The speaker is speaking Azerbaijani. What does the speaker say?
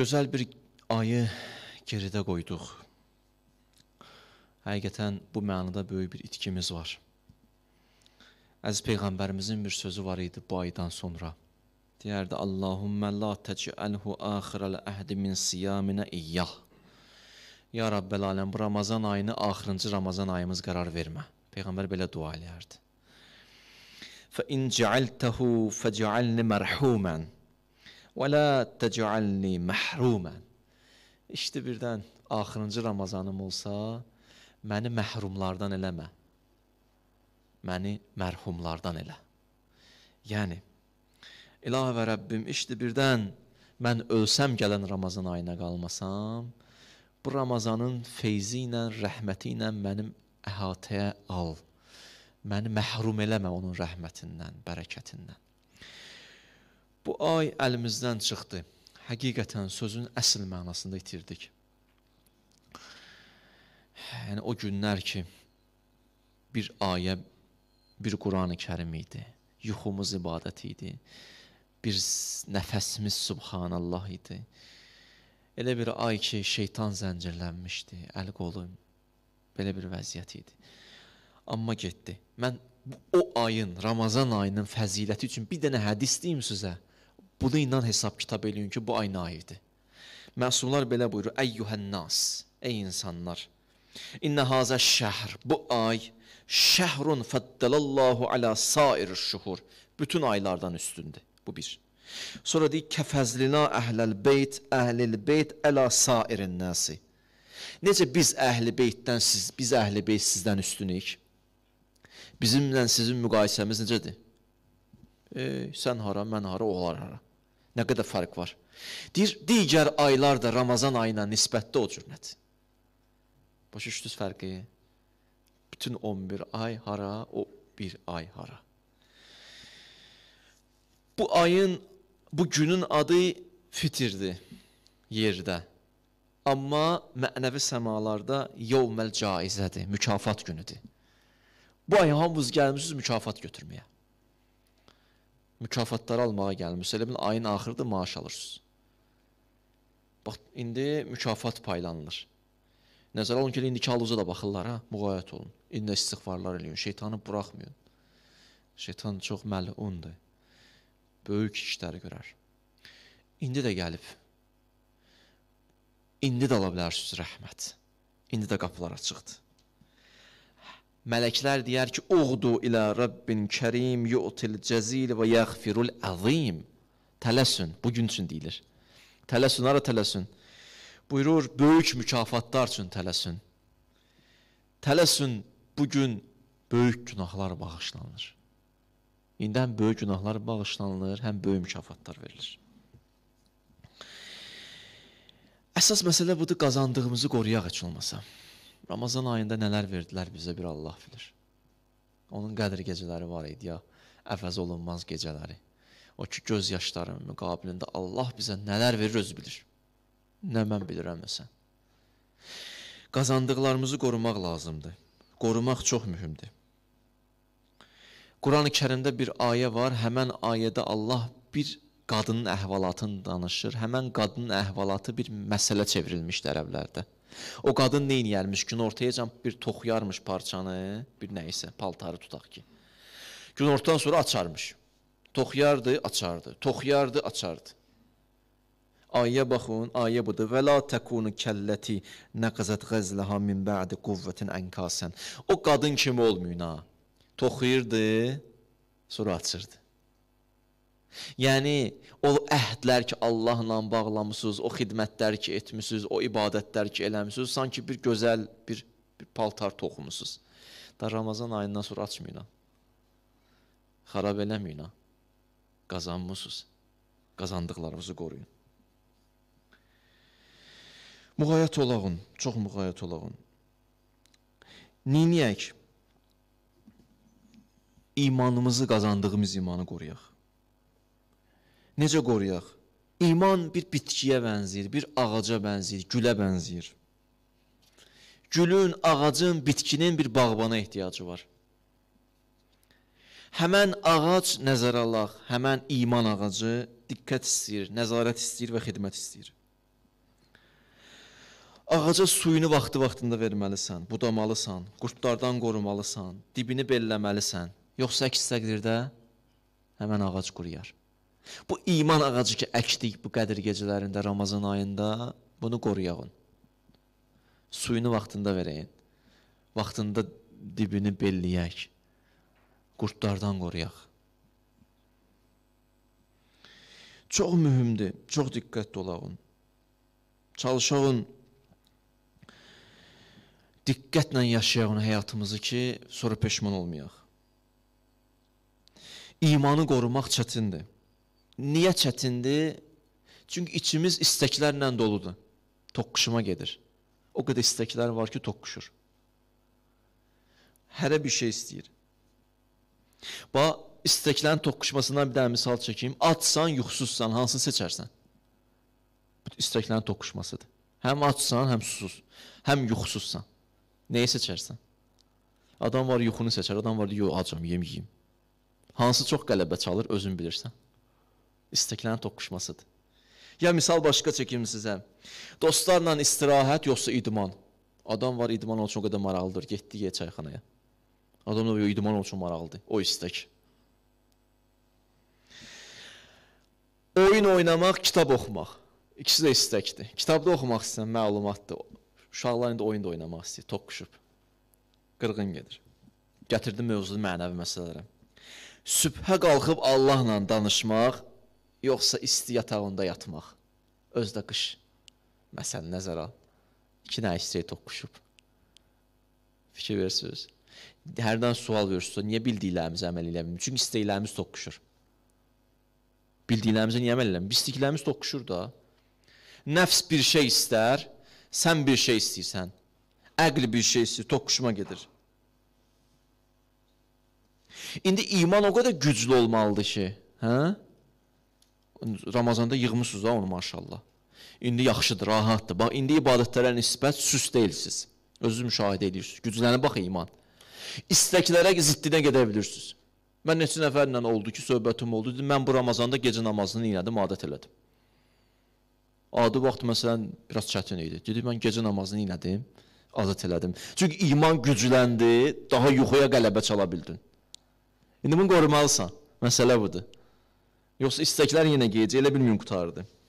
Gözəl bir ayı geridə qoyduq. Həqiqətən bu mənada böyük bir itkimiz var. Əziz Peyğəmbərimizin bir sözü var idi bu aydan sonra. Deyərdi, Allahümmə la təcəəlhu axirəl əhdi min siyaminə iyyah. Ya Rabbəl aləm, bu Ramazan ayını axırıncı Ramazan ayımız qərar vermə. Peyğəmbər belə dua eləyərdi. Fə in cəəltəhu fəcəəlni mərhumən. Və la təcəalni məhrumən. İşdə birdən axırıncı Ramazanım olsa, məni məhrumlardan eləmə. Məni mərhumlardan elə. Yəni İlahi və Rəbbim, işdə birdən mən ölsəm gələn Ramazan ayına qalmasam, bu Ramazanın feyzi ilə, rəhməti ilə mənim əhatəyə al. Məni məhrum eləmə onun rəhmətindən, bərəkətindən. Bu ay əlimizdən çıxdı. Həqiqətən sözün əsl mənasında itirdik. Yəni o günlər ki bir ayə, bir Qurani-Kərim idi. Yuxumuz ibadət idi. Bir nəfəsimiz subhanallah idi. Elə bir ay ki, şeytan zəncirlənmişdi, əl qolu belə bir vəziyyət idi. Amma getdi. Mən o ayın, Ramazan ayının fəziləti üçün bir dənə hədis deyim sizə. Bunu inan hesab kitab eləyin ki, bu ay naivdir. Məsumlar belə buyurur, əyyuhən nas, ey insanlar, İnnə hazə şəhr, bu ay şəhrun fəddəlallahu alə sair şuhur. Bütün aylardan üstündür. Bu bir. Sonra deyir, kəfəzlina əhləl beyt, əhlil beyt ələ sairin nəsi. Necə biz əhli beytdən siz, biz əhli beyt sizdən üstünük? Bizimlə sizin müqayisəmiz necədir? E, sən hara, mən hara, oğlar hara. Nə qədər fərq var. Deyir, digər aylar da Ramazan ayına nisbətdə o cürnədir. Başa düşdünüz fərqi? Bütün 11 ay hara, o bir ay hara. Bu ayın, bu günün adı fitirdir yerdə. Amma mənəvi səmalarda yovməl caizədir, mükafat günüdür. Bu ay hamımız gəlmişiz mükafat götürməyə mükafatları almağa gəlmişsiniz. Elə bil ayın axırıdır, maaş alırsınız. Bax, indi mükafat paylanılır. Nəzərə alın ki, indiki halıza da baxırlar, ha? Hə? Müğayət olun. İndi istighfarlar eləyin, şeytanı buraxmayın. Şeytan çox məlundur. Böyük işlər görər. İndi də gəlib. İndi də ala bilərsiniz rəhmət. İndi də qapılar açıqdır. Mələklər deyər ki, uğdu ilə Rabbin kərim yu'til cəzil və yəğfirul əzim. Tələsün, bugün üçün deyilir. Tələsün, ara tələsün. Buyurur, böyük mükafatlar üçün tələsün. Tələsün, bugün böyük günahlar bağışlanır. İndi həm böyük günahlar bağışlanılır, həm böyük mükafatlar verilir. Əsas məsələ budur, qazandığımızı qoruyaq heç olmasa. Ramazan ayında nələr verdilər bizə bir Allah bilir. Onun qədri gecələri var idi ya, əvəz olunmaz gecələri. O ki, göz yaşlarının müqabilində Allah bizə nələr verir öz bilir. Nə mən bilirəm, nə sən. Qazandıqlarımızı qorumaq lazımdır. Qorumaq çox mühümdür. Quran-ı kərimdə bir ayə var, həmən ayədə Allah bir qadının əhvalatını danışır. Həmən qadının əhvalatı bir məsələ çevrilmişdir ərəblərdə. O qadın neyniyərmiş? Günortayacan bir toxuyarmış parçanı, bir nə isə paltarı tutaq ki. Günortadan sonra açarmış. Toxuyardı, açardı. Toxuyardı, açardı. Ayə baxın, ayə budur. Və la təkunu kəlləti nəqzət qəzləha min bə'di quvvətin ənkasən. O qadın kimi olmayın ha. Toxuyurdu, sonra açırdı. Yəni, o əhdlər ki, Allahla bağlamısınız, o xidmətlər ki, etmişsiniz, o ibadətlər ki, eləmişsiniz, sanki bir gözəl bir, bir paltar toxumusuz. Da Ramazan ayından sonra açmayın. Xarab eləməyin. Qazanmışsınız. Qazandıqlarınızı qoruyun. Müğayət olağın, çox müğayət olağın. Niniyək, imanımızı qazandığımız imanı qoruyaq necə qoruyaq? İman bir bitkiyə bənzəyir, bir ağaca bənzəyir, gülə bənzəyir. Gülün, ağacın, bitkinin bir bağbana ehtiyacı var. Həmən ağac nəzərə alaq, həmən iman ağacı diqqət istəyir, nəzarət istəyir və xidmət istəyir. Ağaca suyunu vaxtı-vaxtında verməlisən, budamalısan, qurtlardan qorumalısan, dibini belləməlisən. Yoxsa əks təqdirdə həmən ağac quruyar. Bu iman ağacı ki, əkdik bu qədir gecələrində, Ramazan ayında, bunu qoruyağın. Suyunu vaxtında verəyin. Vaxtında dibini belliyək. Qurtlardan qoruyaq. Çox mühümdür, çox diqqətli olağın. Çalışağın, diqqətlə yaşayağın həyatımızı ki, sonra peşman olmayaq. İmanı qorumaq çətindir. Niyə çətindir? Çünki içimiz istəklərlə doludur. Toqquşuma gedir. O qədər istəklər var ki, toqquşur. Hərə bir şey istəyir. Ba, istəklərin toqquşmasından bir dənə misal çəkim. Açsan, yuxusuzsan, hansını seçərsən? Bu istəklərin toqquşmasıdır. Həm açsan, həm susuz, həm yuxusuzsan. Nəyi seçərsən? Adam var yuxunu seçər, adam var yox acam, yem yeyim. Hansı çox qələbə çalır, özün bilirsən. İstiklal toqquşmasıdır. Ya misal başqa çəkim sizə. Dostlarla istirahət yoxsa idman. Adam var idman onun üçün o qədər maraqlıdır. Getdi yer çayxanaya. Adam da idman onun üçün maraqlıdır. O istək. Oyun oynamaq, kitab oxumaq. İkisi də istəkdir. Kitabda oxumaq istəyən məlumatdır. Uşaqlar indi oyunda oynamaq istəyir, toqquşub. Qırğın gedir. Gətirdim mövzunu mənəvi məsələlərə. Sübhə qalxıb Allahla danışmaq yoxsa isti yatağında yatmaq. Öz də qış. Məsələn, nəzərə al. İki dənə istəyə toqquşub. Fikir verirsiniz. Hərdən sual verirsiniz. Niyə bildiklərimizi əməl eləmir? Çünki istəklərimiz toqquşur. Bildiklərimizi niyə əməl eləmir? Bildiklərimiz toqquşur da. Nəfs bir şey istər, sən bir şey istəyirsən. Əql bir şey istəyir, toqquşma gedir. İndi iman o qədər güclü olmalıdır ki, hə? Ramazanda yığmışsınız da onu maşallah. İndi yaxşıdır, rahatdır. Bax, indi ibadətlərə nisbət süs deyilsiniz. Özünüz müşahidə edirsiniz. Güclənə bax iman. İstəklərə ziddinə gedə bilirsiniz. Mən neçə nəfərlə oldu ki, söhbətim oldu. Dedim, mən bu Ramazanda gecə namazını inədim, adət elədim. Adi vaxt məsələn biraz çətin idi. Dedim, mən gecə namazını inədim, adət elədim. Çünki iman gücləndi, daha yuxuya qələbə çala bildin. İndi bunu qorumalısan. Məsələ budur. Yoksa istekler yine geceyle bir gün kutardı.